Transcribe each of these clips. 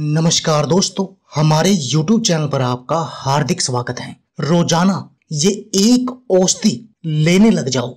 नमस्कार दोस्तों हमारे YouTube चैनल पर आपका हार्दिक स्वागत है रोजाना ये एक औषधि लेने लग जाओ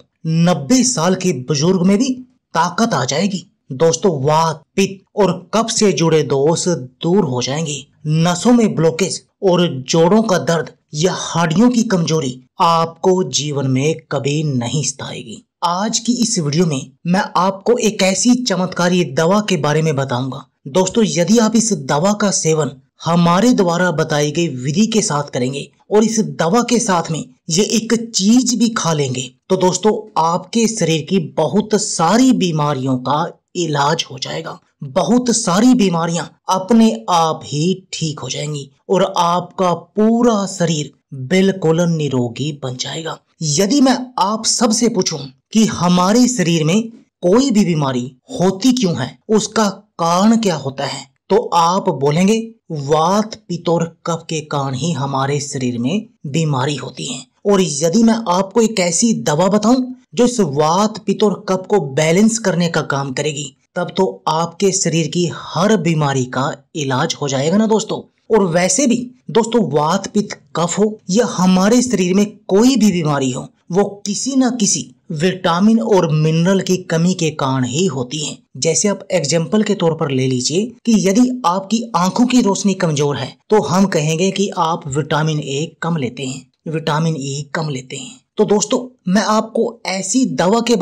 90 साल के बुजुर्ग में भी ताकत आ जाएगी दोस्तों वात पित्त और कब से जुड़े दोष दूर हो जाएंगे नसों में ब्लॉकेज और जोड़ों का दर्द या हड्डियों की कमजोरी आपको जीवन में कभी नहीं सताएगी आज की इस वीडियो में मैं आपको एक ऐसी चमत्कारी दवा के बारे में बताऊंगा दोस्तों यदि आप इस दवा का सेवन हमारे द्वारा बताई गई विधि के साथ करेंगे और इस दवा के साथ में ये एक चीज भी खा लेंगे तो दोस्तों आपके शरीर की बहुत सारी बीमारियों का इलाज हो जाएगा बहुत सारी बीमारियां अपने आप ही ठीक हो जाएंगी और आपका पूरा शरीर बिल्कुल निरोगी बन जाएगा यदि मैं आप सबसे पूछूं कि हमारे शरीर में कोई भी बीमारी होती क्यों है उसका कारण क्या होता है तो आप बोलेंगे वात पित्त और कफ के कारण ही हमारे शरीर में बीमारी होती है और यदि मैं आपको एक ऐसी दवा बताऊं जो इस वात पित्त और कफ को बैलेंस करने का काम करेगी तब तो आपके शरीर की हर बीमारी का इलाज हो जाएगा ना दोस्तों और वैसे भी दोस्तों वात पित्त कफ हो या हमारे शरीर में कोई भी बीमारी हो वो किसी न किसी विटामिन और मिनरल की कमी के कारण ही होती है जैसे आप एग्जाम्पल के तौर पर ले लीजिए कि यदि आपकी आंखों की रोशनी कमजोर है तो हम कहेंगे कि आप विटामिन ए कम लेते हैं विटामिन ई e कम लेते हैं तो दोस्तों मैं आपको ऐसी दवा के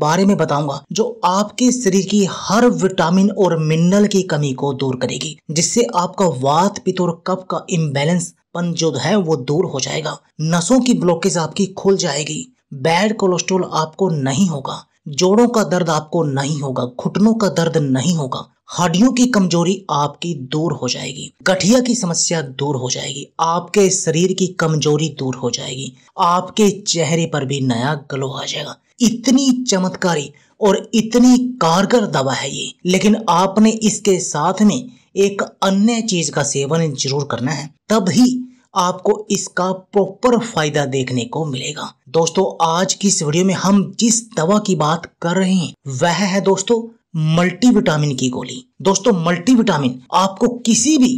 बारे में बताऊंगा जो आपके शरीर की हर विटामिन और मिनरल की कमी को दूर करेगी जिससे आपका वात पित्त और कफ का इम्बेलेंस पन जो है वो दूर हो जाएगा नसों की ब्लॉकेज आपकी खुल जाएगी बैड कोलेस्ट्रोल आपको नहीं होगा जोड़ों का दर्द आपको नहीं होगा घुटनों का दर्द नहीं होगा हड्डियों की कमजोरी आपकी दूर हो जाएगी गठिया की समस्या दूर हो जाएगी आपके शरीर की कमजोरी दूर हो जाएगी आपके चेहरे पर भी नया ग्लो आ जाएगा इतनी चमत्कारी और इतनी कारगर दवा है ये लेकिन आपने इसके साथ में एक अन्य चीज का सेवन जरूर करना है तभी आपको इसका प्रॉपर फायदा देखने को मिलेगा दोस्तों आज की इस वीडियो में हम जिस दवा की बात कर रहे हैं वह है दोस्तों मल्टीविटामिन की गोली दोस्तों मल्टीविटामिन आपको किसी भी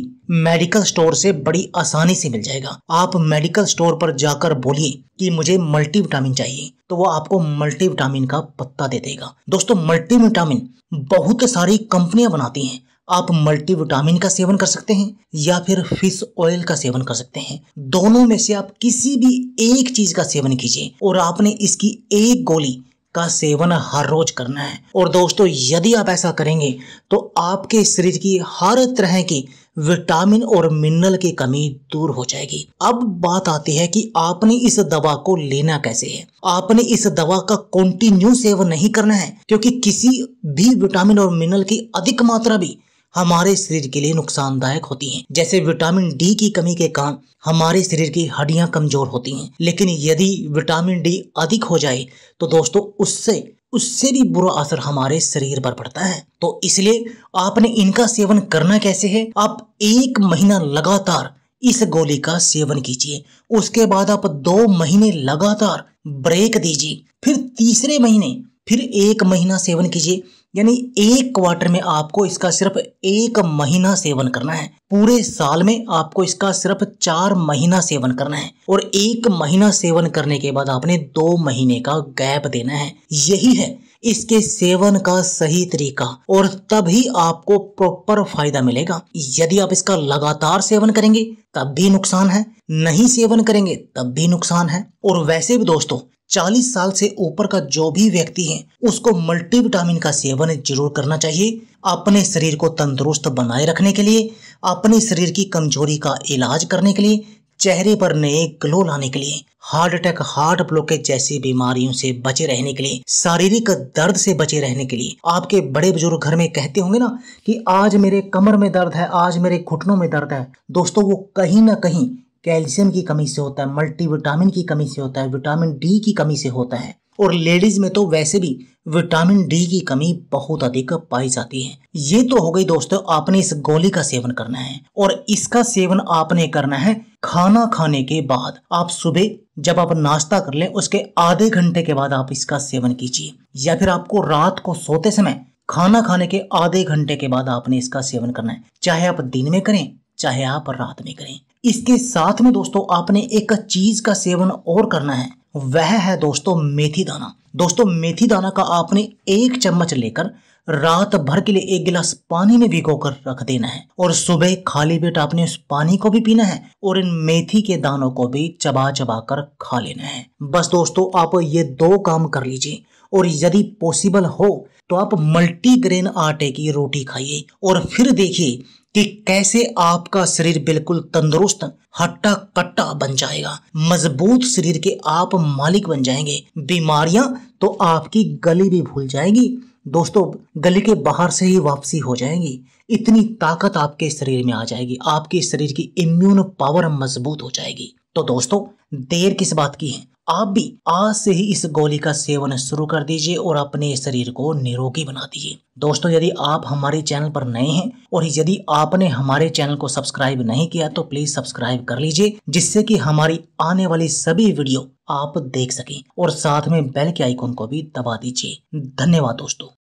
मेडिकल स्टोर से बड़ी आसानी से मिल जाएगा आप मेडिकल स्टोर पर जाकर बोलिए कि मुझे मल्टीविटामिन चाहिए तो वो आपको मल्टीविटामिन का पत्ता दे देगा दोस्तों मल्टीविटामिन बहुत सारी कंपनियां बनाती हैं आप मल्टीविटामिन का सेवन कर सकते हैं या फिर फिश ऑयल का सेवन कर सकते हैं दोनों में से आप किसी भी एक चीज का सेवन कीजिए और आपने इसकी एक गोली का सेवन हर रोज करना है और दोस्तों यदि आप ऐसा करेंगे तो आपके शरीर की हर तरह की विटामिन और मिनरल की कमी दूर हो जाएगी अब बात आती है कि आपने इस दवा को लेना कैसे है आपने इस दवा का कंटिन्यू सेवन नहीं करना है क्योंकि किसी भी विटामिन और मिनरल की अधिक मात्रा भी हमारे शरीर के लिए नुकसानदायक होती हैं जैसे विटामिन डी की कमी के कारण हमारे शरीर की हड्डियां कमजोर होती हैं लेकिन यदि विटामिन डी अधिक हो जाए तो दोस्तों उससे उससे भी बुरा असर हमारे शरीर पर पड़ता है तो इसलिए आपने इनका सेवन करना कैसे है आप एक महीना लगातार इस गोली का सेवन कीजिए उसके बाद आप दो महीने लगातार ब्रेक दीजिए फिर तीसरे महीने फिर एक महीना सेवन कीजिए यानी एक क्वार्टर में आपको इसका सिर्फ एक महीना सेवन करना है पूरे साल में आपको इसका सिर्फ चार महीना सेवन करना है और एक महीना सेवन करने के बाद आपने दो महीने का गैप देना है यही है इसके सेवन का सही तरीका और तभी आपको प्रॉपर फायदा मिलेगा यदि आप इसका लगातार सेवन करेंगे तब भी नुकसान है नहीं सेवन करेंगे तब भी नुकसान है और वैसे भी दोस्तों 40 साल से ऊपर का जो भी व्यक्ति है उसको मल्टीविटामिन का सेवन जरूर करना चाहिए अपने शरीर को तंदुरुस्त बनाए रखने के लिए अपने शरीर की कमजोरी का इलाज करने के लिए चेहरे पर नए ग्लो लाने के लिए हार्ट अटैक हार्ट ब्लॉकेज जैसी बीमारियों से बचे रहने के लिए शारीरिक दर्द से बचे रहने के लिए आपके बड़े बुजुर्ग घर में कहते होंगे ना कि आज मेरे कमर में दर्द है आज मेरे घुटनों में दर्द है दोस्तों वो कहीं ना कहीं कैल्शियम की कमी से होता है मल्टीविटामिन की कमी से होता है विटामिन डी की कमी से होता है और लेडीज में तो वैसे भी विटामिन डी की कमी बहुत अधिक पाई जाती है ये तो हो गई दोस्तों आपने इस गोली का सेवन करना है और इसका सेवन आपने करना है खाना खाने के बाद आप सुबह जब आप नाश्ता कर लें उसके आधे घंटे के बाद आप इसका सेवन कीजिए या फिर आपको रात को सोते समय खाना खाने के आधे घंटे के बाद आपने इसका सेवन करना है चाहे आप दिन में करें चाहे आप रात में करें इसके साथ में दोस्तों आपने एक चीज का सेवन और करना है वह है दोस्तों मेथी दाना दोस्तों मेथी दाना का आपने एक चम्मच लेकर रात भर के लिए एक गिलास पानी में भिगो कर रख देना है और सुबह खाली पेट आपने उस पानी को भी पीना है और इन मेथी के दानों को भी चबा चबा कर खा लेना है बस दोस्तों आप ये दो काम कर लीजिए और यदि पॉसिबल हो तो आप मल्टीग्रेन आटे की रोटी खाइए और फिर देखिए कि कैसे आपका शरीर बिल्कुल तंदुरुस्त हट्टा कट्टा बन जाएगा मजबूत शरीर के आप मालिक बन जाएंगे बीमारियां तो आपकी गली भी भूल जाएगी दोस्तों गली के बाहर से ही वापसी हो जाएंगी इतनी ताकत आपके शरीर में आ जाएगी आपके शरीर की इम्यून पावर मजबूत हो जाएगी तो दोस्तों देर किस बात की है आप भी आज से ही इस गोली का सेवन शुरू कर दीजिए और अपने शरीर को निरोगी बना दीजिए दोस्तों यदि आप हमारे चैनल पर नए हैं और यदि आपने हमारे चैनल को सब्सक्राइब नहीं किया तो प्लीज सब्सक्राइब कर लीजिए जिससे कि हमारी आने वाली सभी वीडियो आप देख सकें और साथ में बेल के आइकॉन को भी दबा दीजिए धन्यवाद दोस्तों